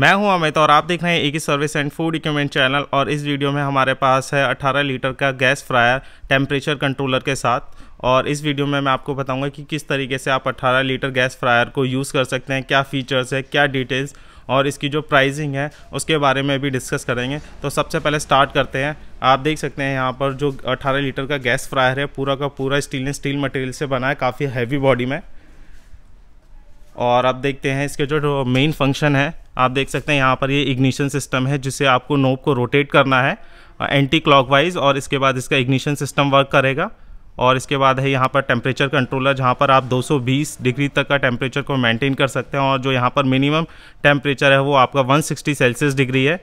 मैं हूं अमित और आप देख रहे हैं एक ही service and food equipment channel और इस वीडियो में हमारे पास है 18 लीटर का गैस फ्रायर टेम्परेचर कंट्रोलर के साथ और इस वीडियो में मैं आपको बताऊंगा कि किस तरीके से आप 18 लीटर गैस फ्रायर को यूज़ कर सकते हैं क्या फ़ीचर्स है क्या डिटेल्स और इसकी जो प्राइजिंग है उसके बारे में भी डिस्कस करेंगे तो सबसे पहले स्टार्ट करते हैं आप देख सकते हैं यहाँ पर जो अट्ठारह लीटर का गैस फ्रायर है पूरा का पूरा स्टील स्टील मटेरियल से बना है काफ़ी हैवी बॉडी में और आप देखते हैं इसके जो मेन फंक्शन है आप देख सकते हैं यहाँ पर ये इग्निशन सिस्टम है जिसे आपको नोब को रोटेट करना है एंटी क्लॉकवाइज और इसके बाद इसका इग्निशन सिस्टम वर्क करेगा और इसके बाद है यहाँ पर टेम्परेचर कंट्रोलर जहाँ पर आप 220 डिग्री तक का टेम्परेचर को मेंटेन कर सकते हैं और जो यहाँ पर मिनिमम टेम्परेचर है वो आपका 160 सेल्सियस डिग्री है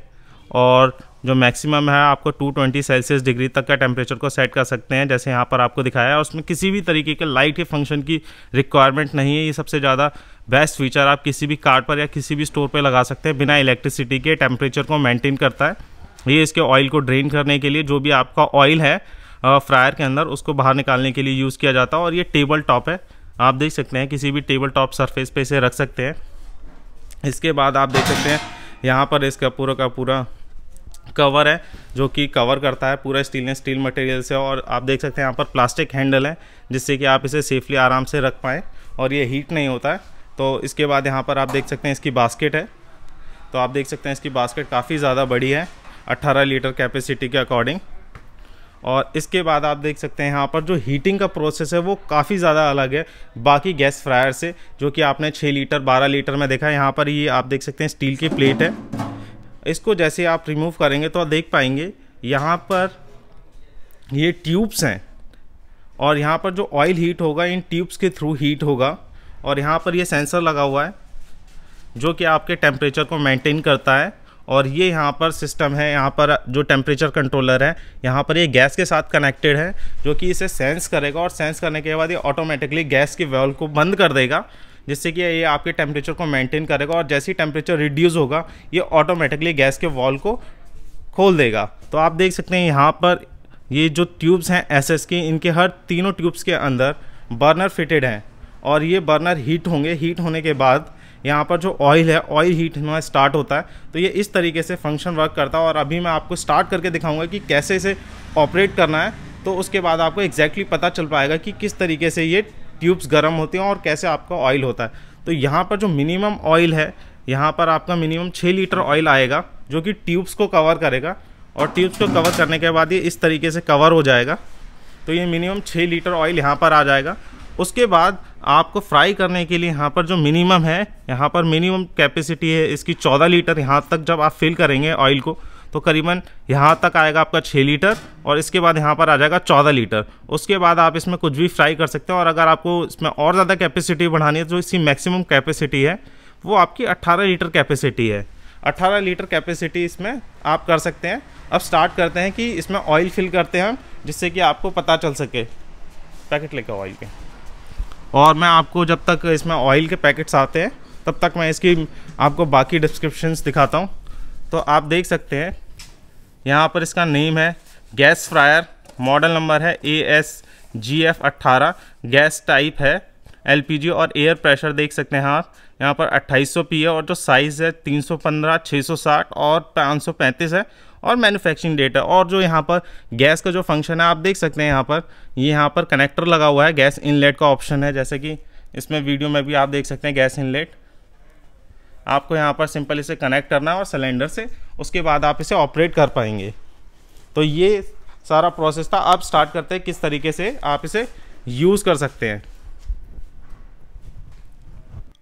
और जो मैक्सिमम है आपको 220 सेल्सियस डिग्री तक का टेम्परेचर को सेट कर सकते हैं जैसे यहाँ पर आपको दिखाया है उसमें किसी भी तरीके के लाइट के फंक्शन की रिक्वायरमेंट नहीं है ये सबसे ज़्यादा बेस्ट फीचर आप किसी भी कार्ड पर या किसी भी स्टोर पर लगा सकते हैं बिना इलेक्ट्रिसिटी के टेम्परेचर को मेनटेन करता है ये इसके ऑयल को ड्रेन करने के लिए जो भी आपका ऑयल है फ्रायर के अंदर उसको बाहर निकालने के लिए यूज़ किया जाता है और ये टेबल टॉप है आप देख सकते हैं किसी भी टेबल टॉप सरफेस पे इसे रख सकते हैं इसके बाद आप देख सकते हैं यहाँ पर इसका पूरा का पूरा कवर है जो कि कवर करता है पूरा स्टेनलेस स्टील मटेरियल से और आप देख सकते हैं यहाँ पर प्लास्टिक हैंडल है जिससे कि आप इसे सेफली आराम से रख पाएँ और ये हीट नहीं होता है तो इसके बाद यहाँ पर आप देख सकते हैं इसकी बास्केट है तो आप देख सकते हैं इसकी बास्केट काफ़ी ज़्यादा बड़ी है 18 लीटर कैपेसिटी के अकॉर्डिंग और इसके बाद आप देख सकते हैं यहाँ पर जो हीटिंग का प्रोसेस है वो काफ़ी ज़्यादा अलग है बाकी गैस फ्रायर से जो कि आपने 6 लीटर 12 लीटर में देखा है यहाँ पर ये आप देख सकते हैं स्टील की प्लेट है इसको जैसे आप रिमूव करेंगे तो आप देख पाएंगे यहाँ पर ये ट्यूब्स हैं और यहाँ पर जो ऑयल हीट होगा इन ट्यूब्स के थ्रू हीट होगा और यहाँ पर ये सेंसर लगा हुआ है जो कि आपके टेम्परेचर को मेंटेन करता है और ये यहाँ पर सिस्टम है यहाँ पर जो टेम्परेचर कंट्रोलर है यहाँ पर ये गैस के साथ कनेक्टेड है जो कि इसे सेंस करेगा और सेंस करने के बाद ये ऑटोमेटिकली गैस के वेल को बंद कर देगा जिससे कि ये आपके टेम्परेचर को मेंटेन करेगा और जैसे ही टेम्परेचर रिड्यूस होगा ये ऑटोमेटिकली गैस के वॉल को खोल देगा तो आप देख सकते हैं यहाँ पर ये जो ट्यूब्स हैं एसएस की इनके हर तीनों ट्यूब्स के अंदर बर्नर फिटेड हैं और ये बर्नर हीट होंगे हीट होने के बाद यहाँ पर जो ऑयल है ऑयल हीट होना स्टार्ट होता है तो ये इस तरीके से फंक्शन वर्क करता है और अभी मैं आपको स्टार्ट करके दिखाऊंगा कि कैसे इसे ऑपरेट करना है तो उसके बाद आपको एग्जैक्टली exactly पता चल पाएगा कि किस तरीके से ये ट्यूब्स गर्म होते हैं और कैसे आपका ऑयल होता है तो यहाँ पर जो मिनिमम ऑयल है यहाँ पर आपका मिनिमम छः लीटर ऑयल आएगा जो कि ट्यूब्स को कवर करेगा और ट्यूब्स को कवर करने के बाद ये इस तरीके से कवर हो जाएगा तो ये मिनिमम छः लीटर ऑयल यहाँ पर आ जाएगा उसके बाद आपको फ्राई करने के लिए यहाँ पर जो मिनिमम है यहाँ पर मिनिमम कैपेसिटी है इसकी 14 लीटर यहाँ तक जब आप फिल करेंगे ऑयल को तो करीबन यहाँ तक आएगा आपका छः लीटर और इसके बाद यहाँ पर आ जाएगा चौदह लीटर उसके बाद आप इसमें कुछ भी फ्राई कर सकते हैं और अगर आपको इसमें और ज़्यादा कैपेसिटी बढ़ानी है जो इसकी मैक्सिमम कैपेसिटी है वो आपकी अट्ठारह लीटर कैपेसिटी है अट्ठारह लीटर कैपेसिटी इसमें आप कर सकते हैं अब स्टार्ट करते हैं कि इसमें ऑयल फिल करते हैं जिससे कि आपको पता चल सके पैकेट लेकर ऑयल के और मैं आपको जब तक इसमें ऑयल के पैकेट्स आते हैं तब तक मैं इसकी आपको बाकी डिस्क्रिप्शंस दिखाता हूँ तो आप देख सकते हैं यहाँ पर इसका नेम है गैस फ्रायर मॉडल नंबर है ए एस जी एफ अट्ठारह गैस टाइप है एल पी जी और एयर प्रेशर देख सकते हैं आप यहाँ पर 2800 पी है और जो साइज़ है 315, 660 और 535 है और मैन्युफैक्चरिंग डेट है और जो यहाँ पर गैस का जो फंक्शन है आप देख सकते हैं यहाँ पर ये यहाँ पर कनेक्टर लगा हुआ है गैस इनलेट का ऑप्शन है जैसे कि इसमें वीडियो में भी आप देख सकते हैं गैस इनलेट आपको यहाँ पर सिंपल इसे कनेक्ट करना है और सिलेंडर से उसके बाद आप इसे ऑपरेट कर पाएंगे तो ये सारा प्रोसेस था अब स्टार्ट करते हैं किस तरीके से आप इसे यूज़ कर सकते हैं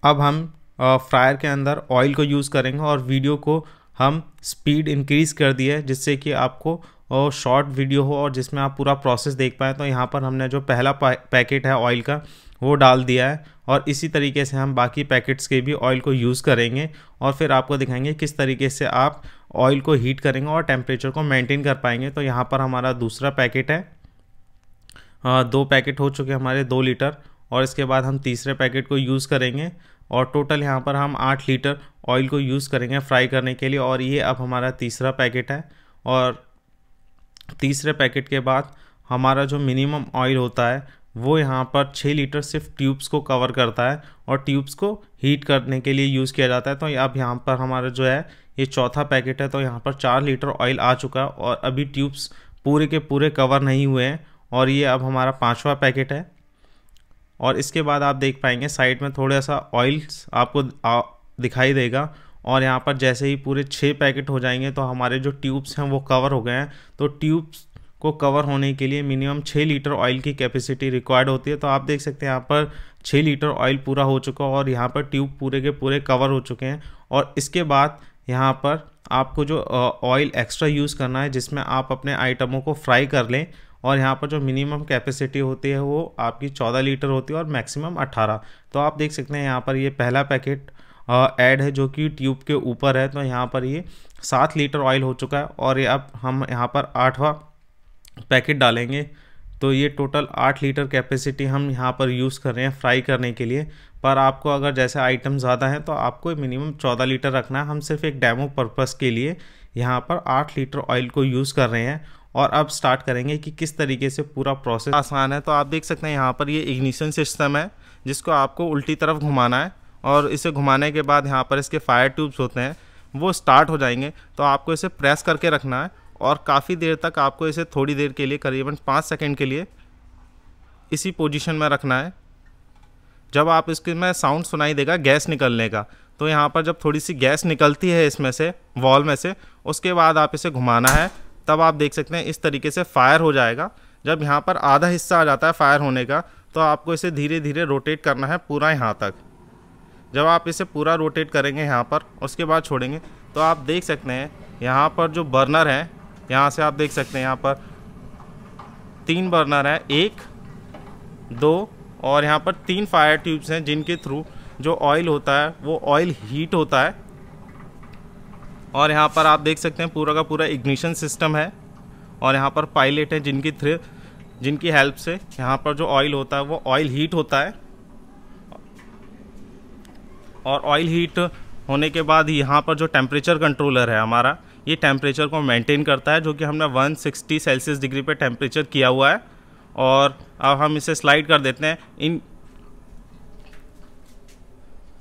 अब हम फ्रायर के अंदर ऑयल को यूज़ करेंगे और वीडियो को हम स्पीड इंक्रीज़ कर दिए जिससे कि आपको शॉर्ट वीडियो हो और जिसमें आप पूरा प्रोसेस देख पाएँ तो यहाँ पर हमने जो पहला पैकेट है ऑयल का वो डाल दिया है और इसी तरीके से हम बाकी पैकेट्स के भी ऑयल को यूज़ करेंगे और फिर आपको दिखाएंगे किस तरीके से आप ऑयल को हीट करेंगे और टेम्परेचर को मेंटेन कर पाएंगे तो यहाँ पर हमारा दूसरा पैकेट है दो पैकेट हो चुके हमारे दो लीटर और इसके बाद हम तीसरे पैकेट को यूज़ करेंगे और टोटल यहाँ पर हम आठ लीटर ऑयल को यूज़ करेंगे फ्राई करने के लिए और ये अब हमारा तीसरा पैकेट है और तीसरे पैकेट के बाद हमारा जो मिनिमम ऑयल होता है वो यहाँ पर छः लीटर सिर्फ ट्यूब्स को कवर करता है और ट्यूब्स को हीट करने के लिए यूज़ किया जाता है तो अब यहाँ पर हमारा जो है ये चौथा पैकेट है तो यहाँ पर चार लीटर ऑयल आ चुका है और अभी ट्यूब्स पूरे के पूरे कवर नहीं हुए हैं और ये अब हमारा पाँचवा पैकेट है और इसके बाद आप देख पाएंगे साइड में थोड़ा सा ऑयल्स आपको दिखाई देगा और यहाँ पर जैसे ही पूरे छः पैकेट हो जाएंगे तो हमारे जो ट्यूब्स हैं वो कवर हो गए हैं तो ट्यूब्स को कवर होने के लिए मिनिमम छः लीटर ऑयल की कैपेसिटी रिक्वायर्ड होती है तो आप देख सकते हैं यहाँ पर छः लीटर ऑयल पूरा हो चुका है और यहाँ पर ट्यूब पूरे के पूरे कवर हो चुके हैं और इसके बाद यहाँ पर आपको जो ऑयल एक्स्ट्रा यूज़ करना है जिसमें आप अपने आइटमों को फ्राई कर लें और यहाँ पर जो मिनिमम कैपेसिटी होती है वो आपकी 14 लीटर होती है और मैक्सिमम 18 तो आप देख सकते हैं यहाँ पर ये पहला पैकेट ऐड है जो कि ट्यूब के ऊपर है तो यहाँ पर ये सात लीटर ऑयल हो चुका है और ये अब हम यहाँ पर आठवां पैकेट डालेंगे तो ये टोटल आठ लीटर कैपेसिटी हम यहाँ पर यूज़ कर रहे हैं फ्राई करने के लिए पर आपको अगर जैसे आइटम ज़्यादा हैं तो आपको मिनिमम चौदह लीटर रखना है हम सिर्फ एक डैमो पर्पज़ के लिए यहाँ पर आठ लीटर ऑयल को यूज़ कर रहे हैं और अब स्टार्ट करेंगे कि किस तरीके से पूरा प्रोसेस आसान है तो आप देख सकते हैं यहाँ पर ये इग्निशन सिस्टम है जिसको आपको उल्टी तरफ घुमाना है और इसे घुमाने के बाद यहाँ पर इसके फायर ट्यूब्स होते हैं वो स्टार्ट हो जाएंगे तो आपको इसे प्रेस करके रखना है और काफ़ी देर तक आपको इसे थोड़ी देर के लिए करीबन पाँच सेकेंड के लिए इसी पोजिशन में रखना है जब आप इसके में साउंड सुनाई देगा गैस निकलने का तो यहाँ पर जब थोड़ी सी गैस निकलती है इसमें से वॉल में से उसके बाद आप इसे घुमाना है तब आप देख सकते हैं इस तरीके से फायर हो जाएगा जब यहाँ पर आधा हिस्सा आ जाता है फायर होने का तो आपको इसे धीरे धीरे रोटेट करना है पूरा यहाँ तक जब आप इसे पूरा रोटेट करेंगे यहाँ पर उसके बाद छोड़ेंगे तो आप देख सकते हैं यहाँ पर जो बर्नर है यहाँ से आप देख सकते हैं यहाँ पर तीन बर्नर है एक दो और यहाँ पर तीन फायर ट्यूब्स हैं जिनके थ्रू जो ऑयल होता है वो ऑयल हीट होता है और यहाँ पर आप देख सकते हैं पूरा का पूरा इग्निशन सिस्टम है और यहाँ पर पायलट हैं जिनकी थ्रू जिनकी हेल्प से यहाँ पर जो ऑयल होता है वो ऑयल हीट होता है और ऑयल हीट होने के बाद यहाँ पर जो टेम्परेचर कंट्रोलर है हमारा ये टेम्परेचर को मेंटेन करता है जो कि हमने 160 सेल्सियस डिग्री पे टेम्परेचर किया हुआ है और अब हम इसे स्लाइड कर देते हैं इन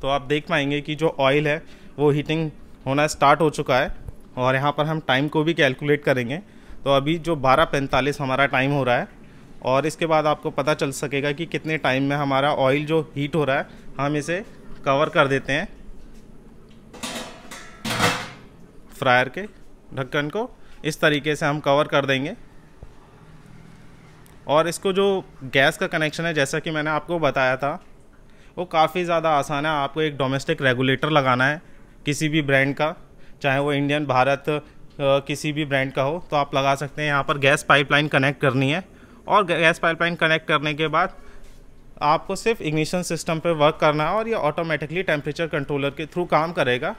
तो आप देख पाएंगे कि जो ऑयल है वो हीटिंग होना स्टार्ट हो चुका है और यहाँ पर हम टाइम को भी कैलकुलेट करेंगे तो अभी जो बारह पैंतालीस हमारा टाइम हो रहा है और इसके बाद आपको पता चल सकेगा कि कितने टाइम में हमारा ऑयल जो हीट हो रहा है हम इसे कवर कर देते हैं फ्रायर के ढक्कन को इस तरीके से हम कवर कर देंगे और इसको जो गैस का कनेक्शन है जैसा कि मैंने आपको बताया था वो काफ़ी ज़्यादा आसान है आपको एक डोमेस्टिक रेगुलेटर लगाना है किसी भी ब्रांड का चाहे वो इंडियन भारत किसी भी ब्रांड का हो तो आप लगा सकते हैं यहाँ पर गैस पाइपलाइन कनेक्ट करनी है और गैस पाइपलाइन कनेक्ट करने के बाद आपको सिर्फ इग्निशन सिस्टम पर वर्क करना है और ये ऑटोमेटिकली टेम्परेचर कंट्रोलर के थ्रू काम करेगा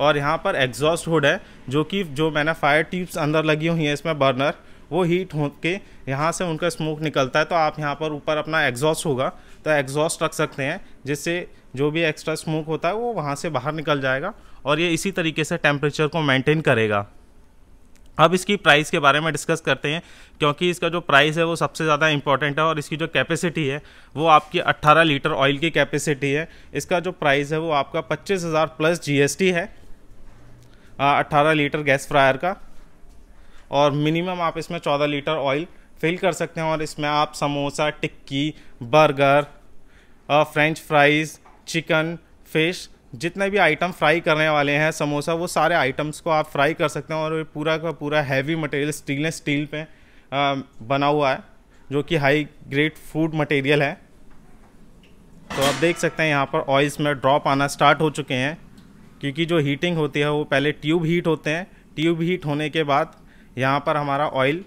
और यहाँ पर एग्जॉस्ट हुड है जो कि जो मैंने फायर ट्यूब्स अंदर लगी हुई हैं इसमें बर्नर वो हीट हो के यहाँ से उनका स्मोक निकलता है तो आप यहाँ पर ऊपर अपना एग्जॉस्ट होगा तो एग्जॉस्ट रख सकते हैं जिससे जो भी एक्स्ट्रा स्मोक होता है वो वहाँ से बाहर निकल जाएगा और ये इसी तरीके से टेम्परेचर को मेंटेन करेगा अब इसकी प्राइस के बारे में डिस्कस करते हैं क्योंकि इसका जो प्राइस है वो सबसे ज़्यादा इंपॉर्टेंट है और इसकी जो कैपेसिटी है वो आपकी 18 लीटर ऑयल की कैपेसिटी है इसका जो प्राइस है वो आपका 25,000 प्लस जीएसटी है 18 लीटर गैस फ्रायर का और मिनिमम आप इसमें 14 लीटर ऑयल फिल कर सकते हैं और इसमें आप samosa tikki burger French fries chicken fish जितने भी आइटम फ्राई करने वाले हैं समोसा वो सारे आइटम्स को आप फ्राई कर सकते हैं और पूरा का पूरा हैवी मटेरियल स्टीनलेस स्टील पे बना हुआ है जो कि हाई ग्रेड फूड मटेरियल है तो आप देख सकते हैं यहाँ पर ऑयल्स में ड्रॉप आना स्टार्ट हो चुके हैं क्योंकि जो हीटिंग होती है वो पहले ट्यूब हीट होते हैं ट्यूब हीट होने के बाद यहाँ पर हमारा ऑयल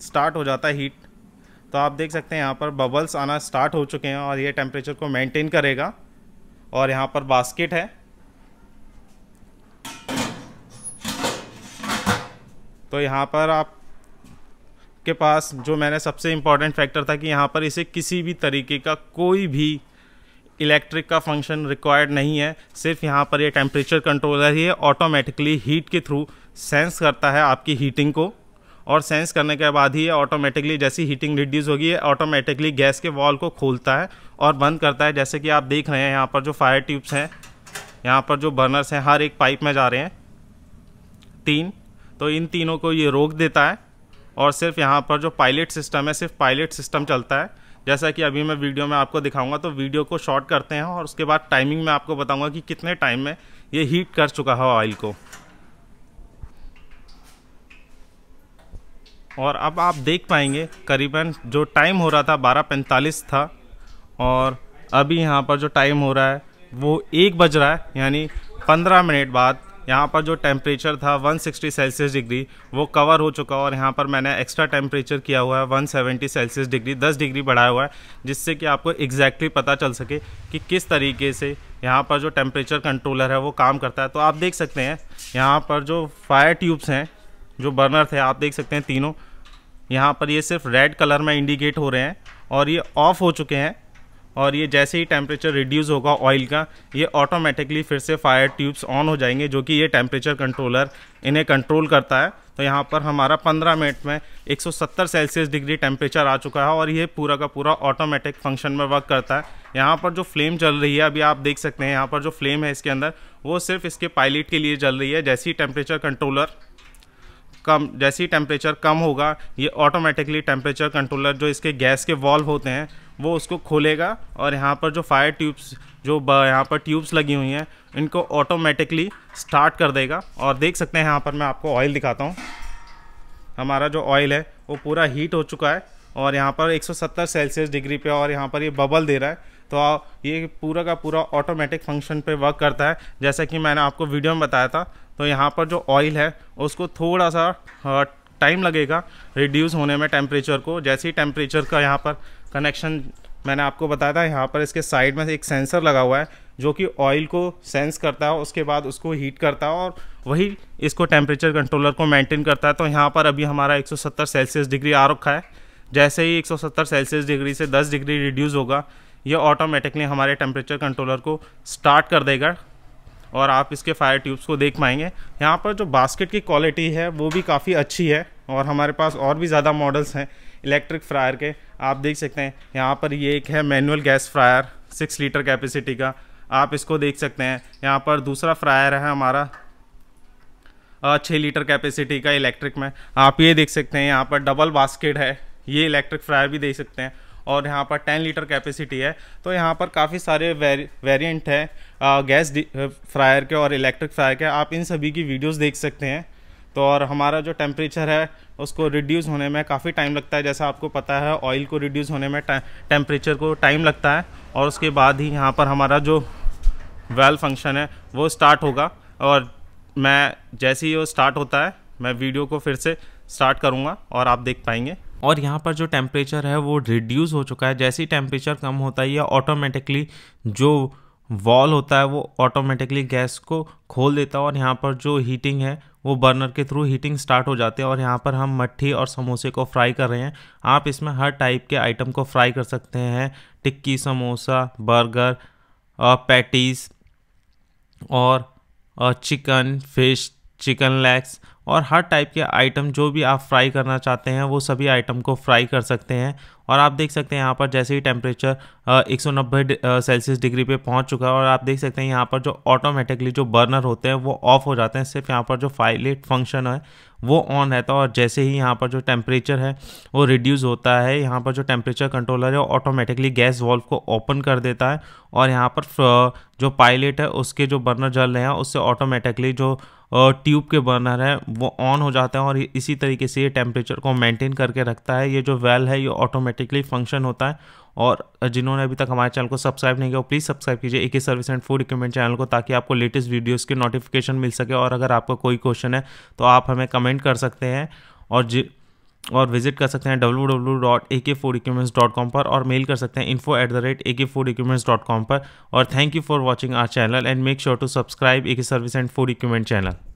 स्टार्ट हो जाता है हीट तो आप देख सकते हैं यहाँ पर बबल्स आना स्टार्ट हो चुके हैं और ये टेम्परेचर को मेंटेन करेगा और यहाँ पर बास्केट है तो यहाँ पर आप के पास जो मैंने सबसे इम्पॉर्टेंट फैक्टर था कि यहाँ पर इसे किसी भी तरीके का कोई भी इलेक्ट्रिक का फंक्शन रिक्वायर्ड नहीं है सिर्फ यहाँ पर ये टेम्परेचर कंट्रोलर ही ऑटोमेटिकली हीट के थ्रू सेंस करता है आपकी हीटिंग को और सेंस करने के बाद ही ऑटोमेटिकली जैसी हीटिंग रिड्यूस होगी ऑटोमेटिकली गैस के वॉल को खोलता है और बंद करता है जैसे कि आप देख रहे हैं यहाँ पर जो फायर ट्यूब्स हैं यहाँ पर जो बर्नर्स हैं हर एक पाइप में जा रहे हैं तीन तो इन तीनों को ये रोक देता है और सिर्फ यहाँ पर जो पायलट सिस्टम है सिर्फ पायलट सिस्टम चलता है जैसा कि अभी मैं वीडियो में आपको दिखाऊंगा तो वीडियो को शॉर्ट करते हैं और उसके बाद टाइमिंग में आपको बताऊंगा कि कितने टाइम में ये हीट कर चुका है ऑयल को और अब आप देख पाएंगे करीबन जो टाइम हो रहा था बारह पैंतालीस था और अभी यहाँ पर जो टाइम हो रहा है वो एक बज रहा है यानी पंद्रह मिनट बाद यहाँ पर जो टेम्परेचर था 160 सेल्सियस डिग्री वो कवर हो चुका और यहाँ पर मैंने एक्स्ट्रा टेम्परेचर किया हुआ है 170 सेल्सियस डिग्री 10 डिग्री बढ़ाया हुआ है जिससे कि आपको एग्जैक्टली पता चल सके कि किस तरीके से यहाँ पर जो टेम्परेचर कंट्रोलर है वो काम करता है तो आप देख सकते हैं यहाँ पर जो फायर ट्यूब्स हैं जो बर्नर थे आप देख सकते हैं तीनों यहाँ पर ये सिर्फ रेड कलर में इंडिकेट हो रहे हैं और ये ऑफ़ हो चुके हैं और ये जैसे ही टेम्परेचर रिड्यूस होगा ऑयल का ये ऑटोमेटिकली फिर से फायर ट्यूब्स ऑन हो जाएंगे जो कि ये टेम्परेचर कंट्रोलर इन्हें कंट्रोल करता है तो यहाँ पर हमारा 15 मिनट में 170 सेल्सियस डिग्री टेम्परेचर आ चुका है और ये पूरा का पूरा ऑटोमेटिक फंक्शन में वर्क करता है यहाँ पर जो फ्लेम चल रही है अभी आप देख सकते हैं यहाँ पर जो फ्लेम है इसके अंदर वो सिर्फ इसके पायलट के लिए जल रही है जैसे ही टेम्परेचर कंट्रोलर कम जैसे ही टेम्परेचर कम होगा ये ऑटोमेटिकली टेम्परेचर कंट्रोलर जो इसके गैस के वॉल्व होते हैं वो उसको खोलेगा और यहाँ पर जो फायर ट्यूब्स जो यहाँ पर ट्यूब्स लगी हुई हैं इनको ऑटोमेटिकली स्टार्ट कर देगा और देख सकते हैं यहाँ पर मैं आपको ऑयल दिखाता हूँ हमारा जो ऑयल है वो पूरा हीट हो चुका है और यहाँ पर 170 सेल्सियस डिग्री पे और यहाँ पर ये बबल दे रहा है तो ये पूरा का पूरा ऑटोमेटिक फंक्शन पे वर्क करता है जैसा कि मैंने आपको वीडियो में बताया था तो यहाँ पर जो ऑयल है उसको थोड़ा सा टाइम लगेगा रिड्यूस होने में टेम्परेचर को जैसे ही टेम्परेचर का यहाँ पर कनेक्शन मैंने आपको बताया था यहाँ पर इसके साइड में एक सेंसर लगा हुआ है जो कि ऑयल को सेंस करता है उसके बाद उसको हीट करता है और वही इसको टेम्परेचर कंट्रोलर को मेंटेन करता है तो यहाँ पर अभी हमारा 170 सेल्सियस डिग्री आ रखा है जैसे ही 170 सेल्सियस डिग्री से 10 डिग्री रिड्यूस होगा ये ऑटोमेटिकली हमारे टेम्परेचर कंट्रोलर को स्टार्ट कर देगा और आप इसके फायर ट्यूब्स को देख पाएंगे यहाँ पर जो बास्केट की क्वालिटी है वो भी काफ़ी अच्छी है और हमारे पास और भी ज़्यादा मॉडल्स हैं इलेक्ट्रिक फ्रायर के आप देख सकते हैं यहाँ पर ये एक है manual gas fryer six litre capacity का आप इसको देख सकते हैं यहाँ पर दूसरा फ्रायर है हमारा छः लीटर कैपेसिटी का इलेक्ट्रिक में आप ये देख सकते हैं यहाँ पर डबल बास्केट है ये इलेक्ट्रिक फ्रायर भी देख सकते हैं और यहाँ पर 10 लीटर कैपेसिटी है तो यहाँ पर काफ़ी सारे वेर, वेरियंट है गैस फ्रायर के और इलेक्ट्रिक फ्रायर के आप इन सभी की वीडियोस देख सकते हैं तो और हमारा जो टेम्परेचर है उसको रिड्यूस होने में काफ़ी टाइम लगता है जैसा आपको पता है ऑयल को रिड्यूस होने में टेम्परेचर को टाइम लगता है और उसके बाद ही यहाँ पर हमारा जो वेल फंक्शन है वो स्टार्ट होगा और मैं जैसे ही वो स्टार्ट होता है मैं वीडियो को फिर से स्टार्ट करूँगा और आप देख पाएंगे और यहाँ पर जो टेम्परेचर है वो रिड्यूस हो चुका है जैसे ही टेम्परेचर कम होता है या ऑटोमेटिकली जो वॉल होता है वो ऑटोमेटिकली गैस को खोल देता है और यहाँ पर जो हीटिंग है वो बर्नर के थ्रू हीटिंग स्टार्ट हो जाती है और यहाँ पर हम मट्ठी और समोसे को फ्राई कर रहे हैं आप इसमें हर टाइप के आइटम को फ्राई कर सकते हैं टिक्की समोसा बर्गर पैटीज़ और चिकन फिश चिकन लेग्स और हर टाइप के आइटम जो भी आप फ्राई करना चाहते हैं वो सभी आइटम को फ्राई कर सकते हैं और आप देख सकते हैं यहाँ पर जैसे ही टेम्परेचर एक सौ सेल्सियस डिग्री पे पहुँच चुका है और आप देख सकते हैं यहाँ पर जो ऑटोमेटिकली जो बर्नर होते हैं वो ऑफ हो जाते हैं सिर्फ यहाँ पर जो फाइलेट फंक्शन है वो ऑन रहता है और जैसे ही यहाँ पर जो टेम्परेचर है वो रिड्यूस होता है यहाँ पर जो टेम्परेचर कंट्रोलर है वो ऑटोमेटिकली गैस वॉल्व को ओपन कर देता है और यहाँ पर जो पायलट है उसके जो बर्नर जल रहे हैं उससे ऑटोमेटिकली जो ट्यूब के बर्नर है वो ऑन हो जाते हैं और इसी तरीके से ये टेम्परेचर को मेंटेन करके रखता है ये जो वेल है ये ऑटोमेटिक पर्टिकुलर फंक्शन होता है और जिन्होंने अभी तक हमारे चैनल को सब्सक्राइब नहीं किया प्लीज़ सब्सक्राइब कीजिए एक ही service and food equipment channel को ताकि आपको लेटेस्ट वीडियोस के नोटिफिकेशन मिल सके और अगर आपका कोई क्वेश्चन है तो आप हमें कमेंट कर सकते हैं और जि और विजिट कर सकते हैं W W dot A K food dot com पर और मेल कर सकते हैं info at the rate A K food dot com पर और thank you for watching our channel and make sure to subscribe A K service and food equipment channel